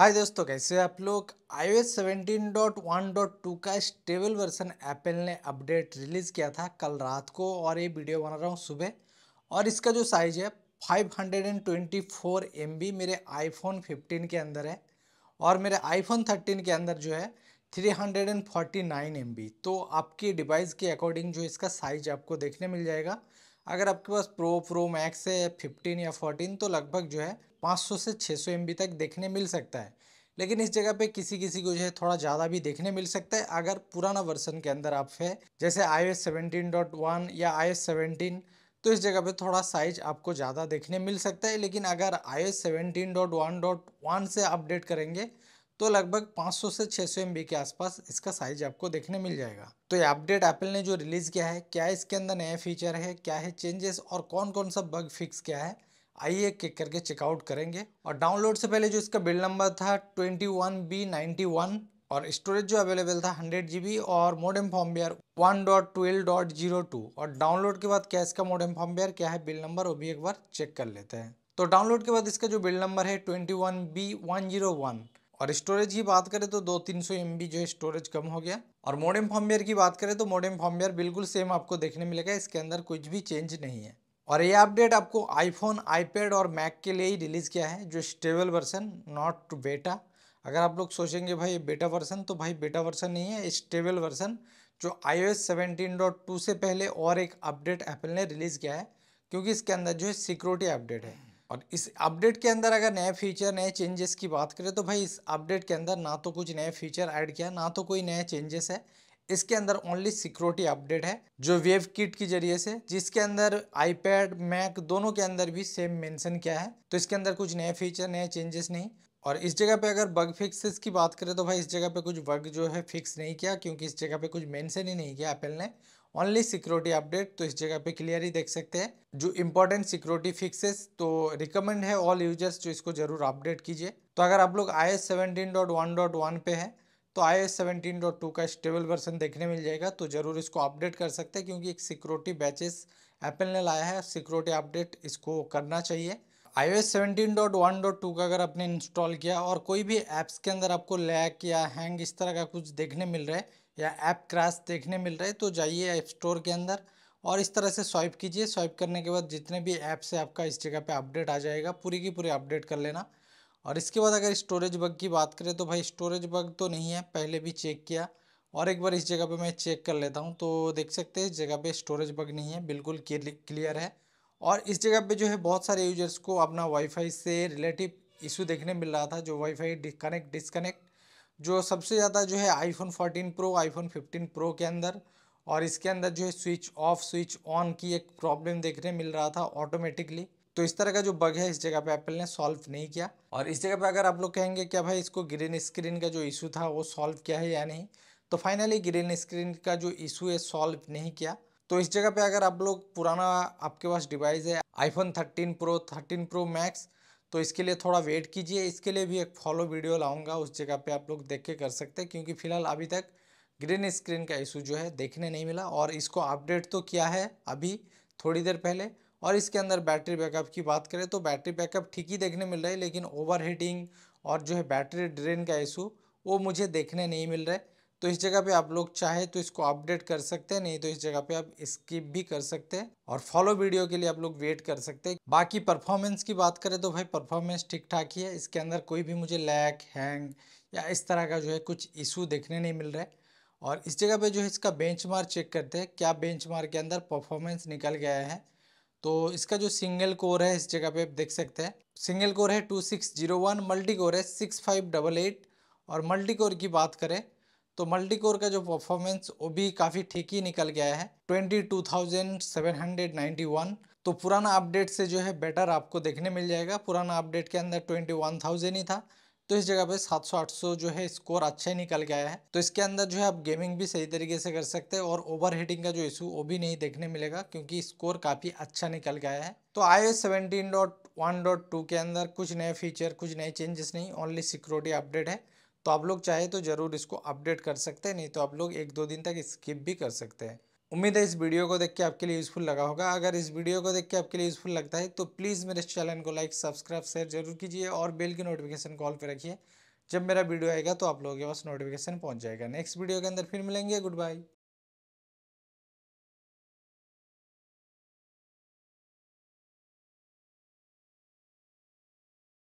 हाय दोस्तों कैसे आप लोग आई ओ का स्टेबल वर्सन एप्पल ने अपडेट रिलीज़ किया था कल रात को और ये वीडियो बना रहा हूँ सुबह और इसका जो साइज़ है 524 MB मेरे आईफोन 15 के अंदर है और मेरे आईफोन 13 के अंदर जो है 349 MB तो आपके डिवाइस के अकॉर्डिंग जो इसका साइज आपको देखने मिल जाएगा अगर आपके पास प्रो प्रो मैक्स है फिफ्टीन या फोर्टीन तो लगभग जो है 500 से 600 सौ तक देखने मिल सकता है लेकिन इस जगह पे किसी किसी को जो है थोड़ा ज़्यादा भी देखने मिल सकता है अगर पुराना वर्सन के अंदर आप है जैसे आई एस या आई एस तो इस जगह पे थोड़ा साइज आपको ज़्यादा देखने मिल सकता है लेकिन अगर आई एस से अपडेट करेंगे तो लगभग 500 से 600 सौ के आसपास इसका साइज आपको देखने मिल जाएगा तो ये अपडेट एप्पल ने जो रिलीज़ किया है क्या इसके अंदर नए फीचर है क्या है चेंजेस और कौन कौन सा बग फिक्स किया है आइए एक एक करके चेकआउट करेंगे और डाउनलोड से पहले जो इसका बिल नंबर था ट्वेंटी वन बी वन और स्टोरेज जो अवेलेबल था हंड्रेड जी बी और modem firmware one dot twelve dot zero two और डाउनलोड के बाद क्या इसका मोडम फॉर्मवेयर क्या है बिल नंबर वो भी एक बार चेक कर लेते हैं तो डाउनलोड के बाद इसका जो बिल नंबर है twenty one B one zero one और स्टोरेज की बात करें तो दो तीन सौ एम जो है स्टोरेज कम हो गया और मॉडर्न फॉर्मवेयर की बात करें तो मॉडर्न फॉर्मवेयर बिल्कुल सेम आपको देखने मिलेगा इसके अंदर कुछ भी चेंज नहीं है और ये अपडेट आपको आईफोन आईपैड और मैक के लिए ही रिलीज़ किया है जो स्टेबल वर्सन नॉट बेटा अगर आप लोग सोचेंगे भाई बेटा वर्सन तो भाई बेटा वर्सन नहीं है स्टेबल वर्सन जो आई ओ से पहले और एक अपडेट एप्पल ने रिलीज़ किया है क्योंकि इसके अंदर जो है सिक्योरिटी अपडेट है और इस अपडेट के अंदर अगर नए फीचर नए चेंजेस की बात करें तो भाई इस अपडेट के अंदर ना तो कुछ नए फीचर ऐड किया ना तो कोई नए चेंजेस है इसके अंदर ओनली सिक्योरिटी अपडेट है जो वेव किट के जरिए से जिसके अंदर आईपैड मैक दोनों के अंदर भी सेम मेंशन किया है तो इसके अंदर कुछ नए फीचर नए चेंजेस नहीं और इस जगह पे अगर बग फिक्सेस की बात करें तो भाई इस जगह पे कुछ बग जो है फिक्स नहीं किया क्योंकि इस जगह पे कुछ मेंशन ही नहीं किया एप्पल ने ओनली सिक्योरिटी अपडेट तो इस जगह पे क्लियरली देख सकते हैं जो इम्पोर्टेंट सिक्योरिटी फिक्सेस तो रिकमेंड है ऑल यूजर्स जो इसको जरूर अपडेट कीजिए तो अगर आप लोग आई एस पे हैं तो आई एस का स्टेबल वर्सन देखने मिल जाएगा तो ज़रूर इसको अपडेट कर सकते हैं क्योंकि एक सिक्योरिटी बैचेस एप्पल ने लाया है सिक्योरिटी अपडेट इसको करना चाहिए आई ओ का अगर आपने इंस्टॉल किया और कोई भी ऐप्स के अंदर आपको लैक या हैंग इस तरह का कुछ देखने मिल रहा है या ऐप क्रैश देखने मिल रहा है तो जाइए ऐप स्टोर के अंदर और इस तरह से स्वाइप कीजिए स्वाइप करने के बाद जितने भी ऐप से आपका इस जगह पे अपडेट आ जाएगा पूरी की पूरी अपडेट कर लेना और इसके बाद अगर स्टोरेज बग की बात करें तो भाई स्टोरेज बग तो नहीं है पहले भी चेक किया और एक बार इस जगह पे मैं चेक कर लेता हूँ तो देख सकते हैं इस जगह पे स्टोरेज बग नहीं है बिल्कुल क्लियर है और इस जगह पे जो है बहुत सारे यूजर्स को अपना वाईफाई से रिलेटिव इशू देखने मिल रहा था जो वाईफाई कनेक्ट डिसकनेक्ट जो सबसे ज़्यादा जो है आईफोन 14 प्रो आईफोन 15 प्रो के अंदर और इसके अंदर जो है स्विच ऑफ स्विच ऑन की एक प्रॉब्लम देखने मिल रहा था ऑटोमेटिकली तो इस तरह का जो बग है इस जगह पे एप्पल ने सॉल्व नहीं किया और इस जगह पे अगर आप लोग कहेंगे क्या भाई इसको ग्रीन स्क्रीन का जो इशू था वो सॉल्व किया है या नहीं तो फाइनली ग्रीन स्क्रीन का जो इशू है सॉल्व नहीं किया तो इस जगह पे अगर आप लोग पुराना आपके पास डिवाइस है आईफोन 13 प्रो 13 प्रो मैक्स तो इसके लिए थोड़ा वेट कीजिए इसके लिए भी एक फॉलो वीडियो लाऊंगा उस जगह पे आप लोग देख के कर सकते हैं क्योंकि फ़िलहाल अभी तक ग्रीन स्क्रीन का इशू जो है देखने नहीं मिला और इसको अपडेट तो किया है अभी थोड़ी देर पहले और इसके अंदर बैटरी बैकअप की बात करें तो बैटरी बैकअप ठीक ही देखने मिल रहा है लेकिन ओवर और जो है बैटरी ड्रेन का इशू वो मुझे देखने नहीं मिल रहा है तो इस जगह पे आप लोग चाहे तो इसको अपडेट कर सकते हैं नहीं तो इस जगह पे आप स्किप भी कर सकते हैं और फॉलो वीडियो के लिए आप लोग वेट कर सकते हैं बाकी परफॉर्मेंस की बात करें तो भाई परफॉर्मेंस ठीक ठाक ही है इसके अंदर कोई भी मुझे लैक हैंग या इस तरह का जो है कुछ इशू देखने नहीं मिल रहा है और इस जगह पर जो है इसका बेंच चेक करते हैं क्या बेंच के अंदर परफॉर्मेंस निकल गया है तो इसका जो सिंगल कोर है इस जगह पर आप देख सकते हैं सिंगल कोर है two six zero one multi core है सिक्स फाइव डबल एट और मल्टी कोर की बात करें तो मल्टी कोर का जो परफॉर्मेंस वो भी काफ़ी ठीक ही निकल गया है 22,791 तो पुराना अपडेट से जो है बेटर आपको देखने मिल जाएगा पुराना अपडेट के अंदर 21,000 ही था तो इस जगह पे 700-800 जो है स्कोर अच्छा ही निकल गया है तो इसके अंदर जो है आप गेमिंग भी सही तरीके से कर सकते हैं और ओवर हीटिंग का जो इशू वो भी नहीं देखने मिलेगा क्योंकि स्कोर काफ़ी अच्छा निकल गया है तो I S seventeen dot one dot two के अंदर कुछ नए फीचर कुछ नए चेंजेस नहीं ओनली सिक्योरिटी अपडेट है तो आप लोग चाहे तो ज़रूर इसको अपडेट कर सकते हैं नहीं तो आप लोग एक दो दिन तक स्किप भी कर सकते हैं उम्मीद है इस वीडियो को देख के आपके लिए यूज़फुल लगा होगा अगर इस वीडियो को देख के आपके लिए यूज़फुल लगता है तो प्लीज़ मेरे चैनल को लाइक सब्सक्राइब शेयर जरूर कीजिए और बेल की नोटिफिकेशन कॉल पर रखिए जब मेरा वीडियो आएगा तो आप लोगों के पास नोटिफिकेशन पहुंच जाएगा नेक्स्ट वीडियो के अंदर फिर मिलेंगे गुड बाय